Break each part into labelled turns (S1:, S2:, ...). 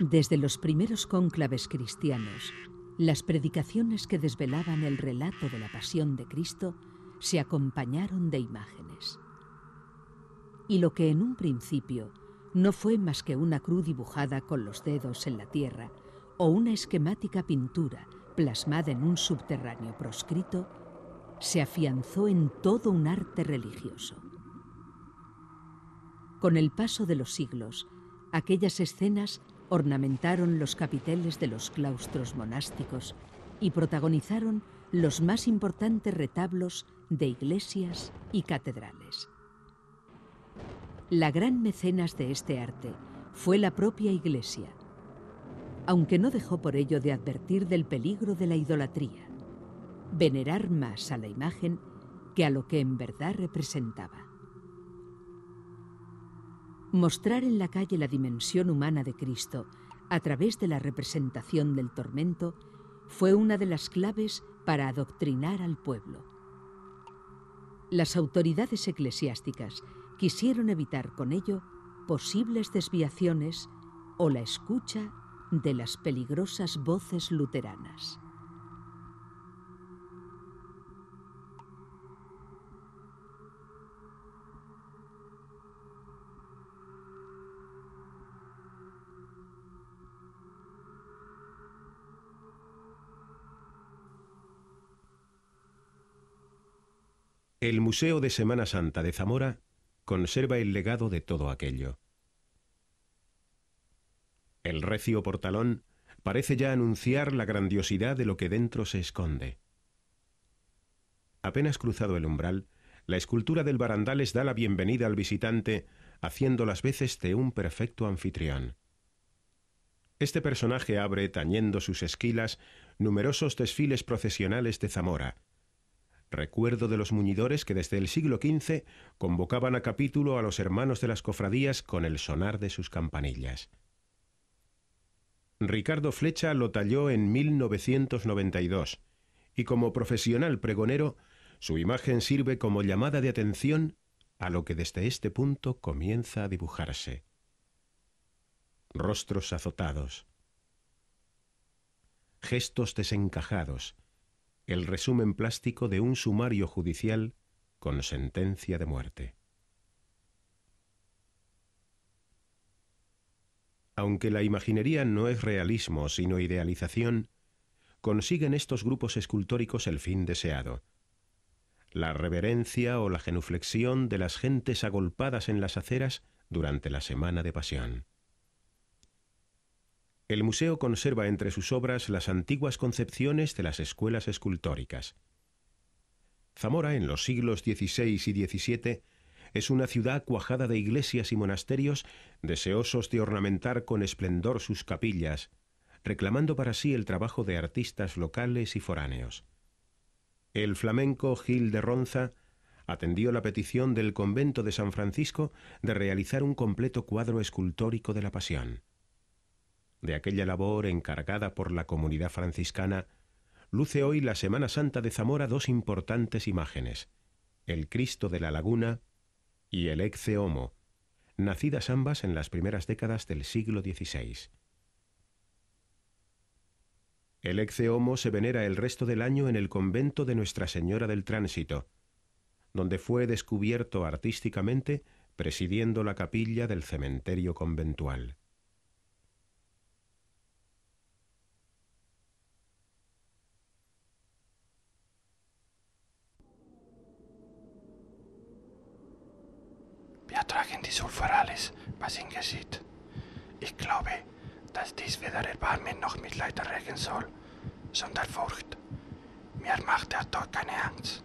S1: Desde los primeros cónclaves cristianos, las predicaciones que desvelaban el relato de la pasión de Cristo se acompañaron de imágenes. Y lo que en un principio no fue más que una cruz dibujada con los dedos en la tierra o una esquemática pintura plasmada en un subterráneo proscrito, se afianzó en todo un arte religioso. Con el paso de los siglos, aquellas escenas ornamentaron los capiteles de los claustros monásticos y protagonizaron los más importantes retablos de iglesias y catedrales. La gran mecenas de este arte fue la propia iglesia, aunque no dejó por ello de advertir del peligro de la idolatría, venerar más a la imagen que a lo que en verdad representaba. Mostrar en la calle la dimensión humana de Cristo a través de la representación del tormento fue una de las claves para adoctrinar al pueblo. Las autoridades eclesiásticas quisieron evitar con ello posibles desviaciones o la escucha de las peligrosas voces luteranas.
S2: El Museo de Semana Santa de Zamora conserva el legado de todo aquello. El recio portalón parece ya anunciar la grandiosidad de lo que dentro se esconde. Apenas cruzado el umbral, la escultura del barandales da la bienvenida al visitante, haciendo las veces de un perfecto anfitrión. Este personaje abre, tañendo sus esquilas, numerosos desfiles procesionales de Zamora, Recuerdo de los muñidores que desde el siglo XV convocaban a capítulo a los hermanos de las cofradías con el sonar de sus campanillas. Ricardo Flecha lo talló en 1992 y como profesional pregonero, su imagen sirve como llamada de atención a lo que desde este punto comienza a dibujarse. Rostros azotados, gestos desencajados, el resumen plástico de un sumario judicial con sentencia de muerte. Aunque la imaginería no es realismo sino idealización, consiguen estos grupos escultóricos el fin deseado. La reverencia o la genuflexión de las gentes agolpadas en las aceras durante la semana de pasión. El museo conserva entre sus obras las antiguas concepciones de las escuelas escultóricas. Zamora, en los siglos XVI y XVII, es una ciudad cuajada de iglesias y monasterios deseosos de ornamentar con esplendor sus capillas, reclamando para sí el trabajo de artistas locales y foráneos. El flamenco Gil de Ronza atendió la petición del convento de San Francisco de realizar un completo cuadro escultórico de la Pasión de aquella labor encargada por la comunidad franciscana, luce hoy la Semana Santa de Zamora dos importantes imágenes, el Cristo de la Laguna y el Exce Homo, nacidas ambas en las primeras décadas del siglo XVI. El Ecce Homo se venera el resto del año en el convento de Nuestra Señora del Tránsito, donde fue descubierto artísticamente presidiendo la capilla del cementerio conventual. Antisulfurales, was ihn geschieht. Ich glaube, dass dies weder Erbarmen noch Mitleid erregen soll, sondern Furcht. Mir macht der Tod keine Angst.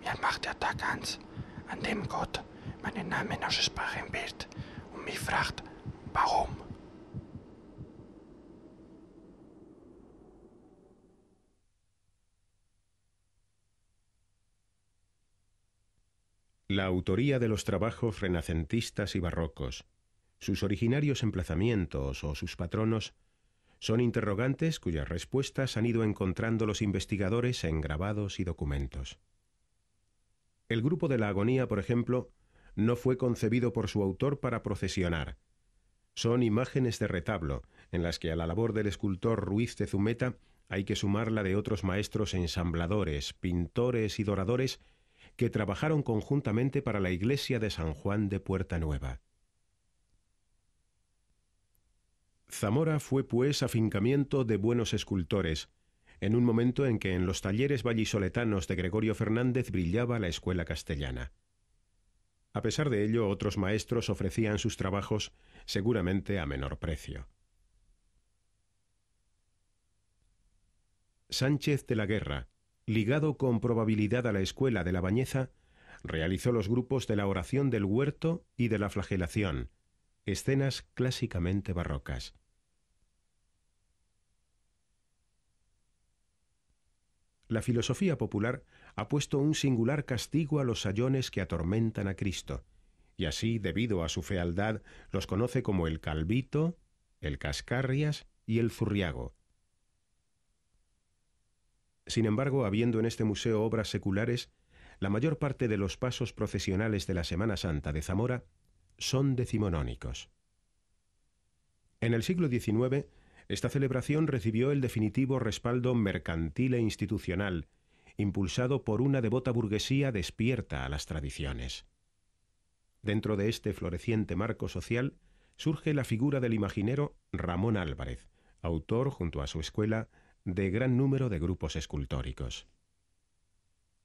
S2: Mir macht der Tag Angst, an dem Gott meinen Namen aussprechen wird und mich fragt, warum? la autoría de los trabajos renacentistas y barrocos, sus originarios emplazamientos o sus patronos, son interrogantes cuyas respuestas han ido encontrando los investigadores en grabados y documentos. El grupo de la agonía, por ejemplo, no fue concebido por su autor para procesionar. Son imágenes de retablo, en las que a la labor del escultor Ruiz de Zumeta hay que sumar la de otros maestros ensambladores, pintores y doradores que trabajaron conjuntamente para la iglesia de San Juan de Puerta Nueva. Zamora fue pues afincamiento de buenos escultores, en un momento en que en los talleres vallisoletanos de Gregorio Fernández brillaba la escuela castellana. A pesar de ello, otros maestros ofrecían sus trabajos seguramente a menor precio. Sánchez de la Guerra, ligado con probabilidad a la escuela de la Bañeza, realizó los grupos de la oración del huerto y de la flagelación, escenas clásicamente barrocas. La filosofía popular ha puesto un singular castigo a los sayones que atormentan a Cristo, y así, debido a su fealdad, los conoce como el calvito, el cascarrias y el zurriago. Sin embargo, habiendo en este museo obras seculares, la mayor parte de los pasos procesionales de la Semana Santa de Zamora son decimonónicos. En el siglo XIX, esta celebración recibió el definitivo respaldo mercantil e institucional, impulsado por una devota burguesía despierta a las tradiciones. Dentro de este floreciente marco social surge la figura del imaginero Ramón Álvarez, autor, junto a su escuela, de gran número de grupos escultóricos.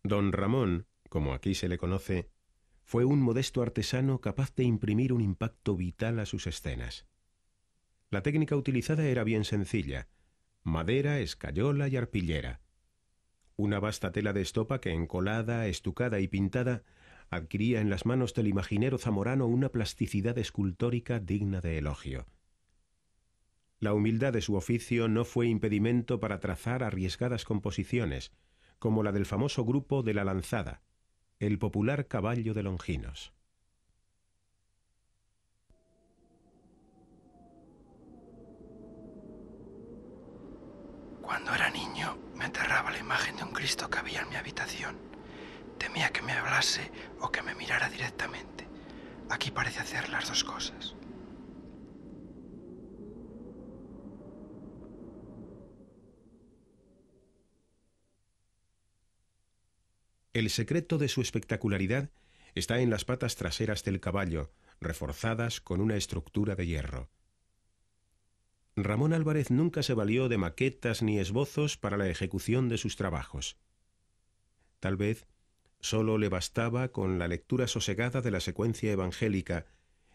S2: Don Ramón, como aquí se le conoce, fue un modesto artesano capaz de imprimir un impacto vital a sus escenas. La técnica utilizada era bien sencilla, madera, escayola y arpillera. Una vasta tela de estopa que encolada, estucada y pintada adquiría en las manos del imaginero zamorano una plasticidad escultórica digna de elogio. La humildad de su oficio no fue impedimento para trazar arriesgadas composiciones, como la del famoso grupo de la lanzada, el popular caballo de Longinos.
S1: Cuando era niño me aterraba la imagen de un Cristo que había en mi habitación. Temía que me hablase o que me mirara
S2: directamente. Aquí parece hacer las dos cosas. El secreto de su espectacularidad está en las patas traseras del caballo, reforzadas con una estructura de hierro. Ramón Álvarez nunca se valió de maquetas ni esbozos para la ejecución de sus trabajos. Tal vez sólo le bastaba con la lectura sosegada de la secuencia evangélica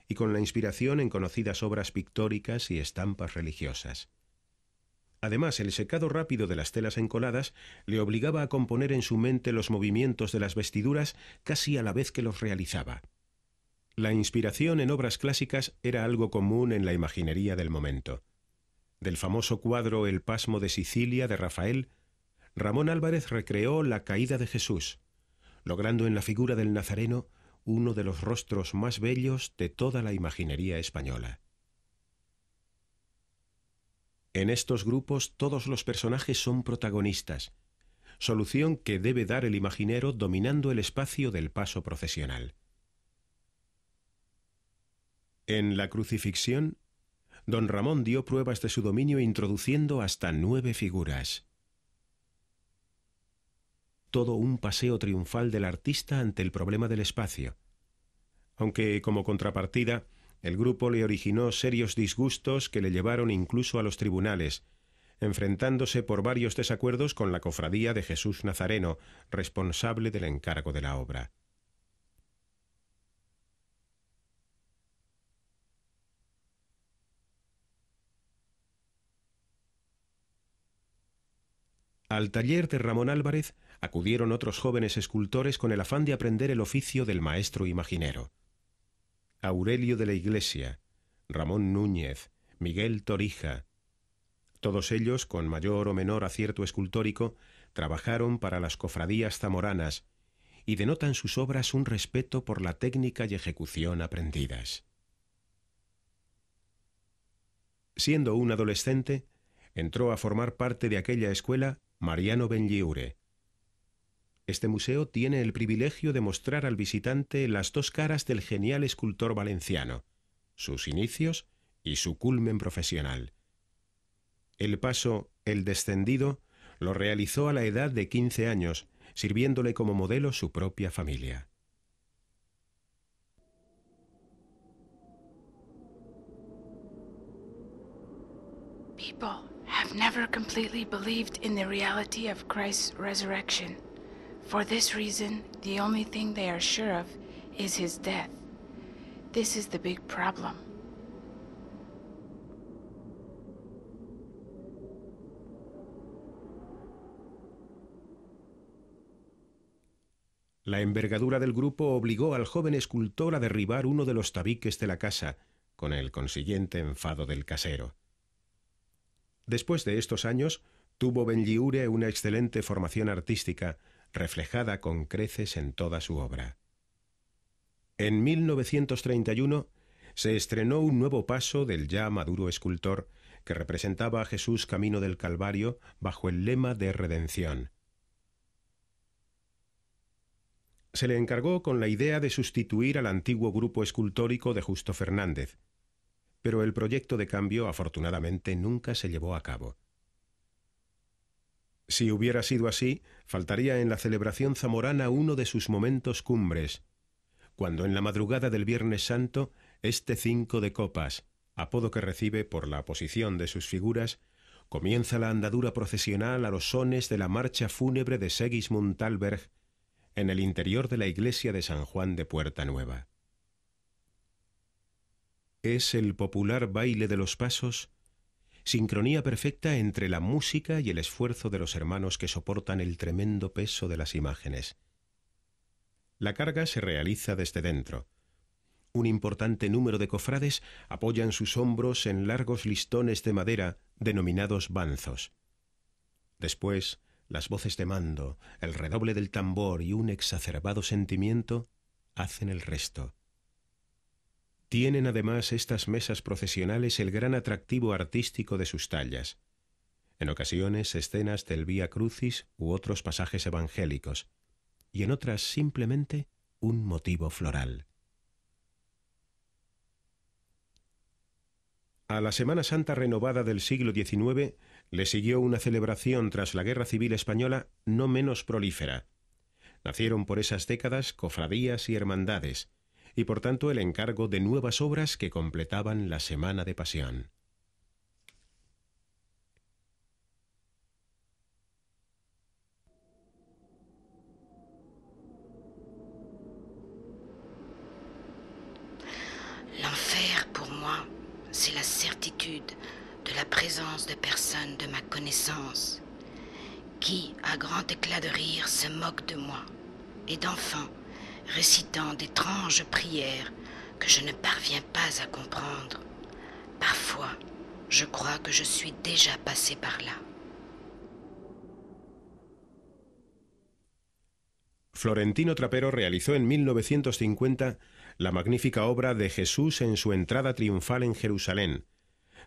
S2: y con la inspiración en conocidas obras pictóricas y estampas religiosas. Además, el secado rápido de las telas encoladas le obligaba a componer en su mente los movimientos de las vestiduras casi a la vez que los realizaba. La inspiración en obras clásicas era algo común en la imaginería del momento. Del famoso cuadro El pasmo de Sicilia de Rafael, Ramón Álvarez recreó la caída de Jesús, logrando en la figura del Nazareno uno de los rostros más bellos de toda la imaginería española. En estos grupos todos los personajes son protagonistas, solución que debe dar el imaginero dominando el espacio del paso procesional. En la crucifixión, don Ramón dio pruebas de su dominio introduciendo hasta nueve figuras. Todo un paseo triunfal del artista ante el problema del espacio, aunque como contrapartida el grupo le originó serios disgustos que le llevaron incluso a los tribunales, enfrentándose por varios desacuerdos con la cofradía de Jesús Nazareno, responsable del encargo de la obra. Al taller de Ramón Álvarez acudieron otros jóvenes escultores con el afán de aprender el oficio del maestro imaginero. Aurelio de la Iglesia, Ramón Núñez, Miguel Torija. Todos ellos, con mayor o menor acierto escultórico, trabajaron para las cofradías zamoranas y denotan sus obras un respeto por la técnica y ejecución aprendidas. Siendo un adolescente, entró a formar parte de aquella escuela Mariano Benlliure, este museo tiene el privilegio de mostrar al visitante las dos caras del genial escultor valenciano, sus inicios y su culmen profesional. El paso El descendido lo realizó a la edad de 15 años, sirviéndole como modelo su propia familia.
S1: People have never completely believed in the reality of Christ's resurrection.
S2: La envergadura del grupo obligó al joven escultor a derribar uno de los tabiques de la casa, con el consiguiente enfado del casero. Después de estos años, tuvo Benjiure una excelente formación artística, reflejada con creces en toda su obra. En 1931 se estrenó un nuevo paso del ya maduro escultor que representaba a Jesús camino del Calvario bajo el lema de redención. Se le encargó con la idea de sustituir al antiguo grupo escultórico de Justo Fernández, pero el proyecto de cambio afortunadamente nunca se llevó a cabo. Si hubiera sido así, faltaría en la celebración zamorana uno de sus momentos cumbres, cuando en la madrugada del Viernes Santo, este cinco de copas, apodo que recibe por la posición de sus figuras, comienza la andadura procesional a los sones de la marcha fúnebre de Segismund Talberg, en el interior de la iglesia de San Juan de Puerta Nueva. Es el popular baile de los pasos sincronía perfecta entre la música y el esfuerzo de los hermanos que soportan el tremendo peso de las imágenes. La carga se realiza desde dentro. Un importante número de cofrades apoyan sus hombros en largos listones de madera denominados banzos. Después, las voces de mando, el redoble del tambor y un exacerbado sentimiento hacen el resto. Tienen además estas mesas procesionales el gran atractivo artístico de sus tallas. En ocasiones escenas del Vía Crucis u otros pasajes evangélicos, y en otras simplemente un motivo floral. A la Semana Santa renovada del siglo XIX le siguió una celebración tras la Guerra Civil Española no menos prolífera. Nacieron por esas décadas cofradías y hermandades, et por tanto encargo de nuevas obras que completaban la Semana de Pasión.
S1: L'enfer pour moi, c'est la certitude de la présence de personnes de ma connaissance qui, à grand éclat de rire, se moquent de moi et d'enfants recitando d'étranges prières que je ne parviens pas à comprendre. Parfois, je crois que je suis déjà passé par là.
S2: Florentino Trapero realizó en 1950 la magnífica obra de Jesús en su entrada triunfal en Jerusalén,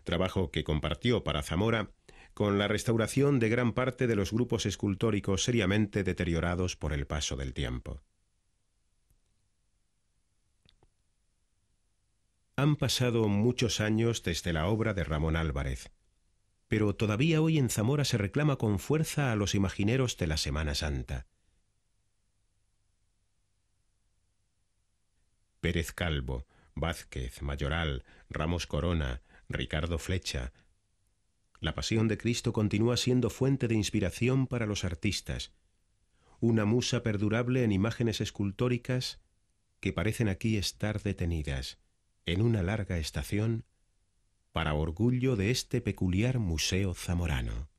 S2: trabajo que compartió para Zamora con la restauración de gran parte de los grupos escultóricos seriamente deteriorados por el paso del tiempo. Han pasado muchos años desde la obra de Ramón Álvarez, pero todavía hoy en Zamora se reclama con fuerza a los imagineros de la Semana Santa. Pérez Calvo, Vázquez, Mayoral, Ramos Corona, Ricardo Flecha. La pasión de Cristo continúa siendo fuente de inspiración para los artistas, una musa perdurable en imágenes escultóricas que parecen aquí estar detenidas en una larga estación para orgullo de este peculiar museo zamorano.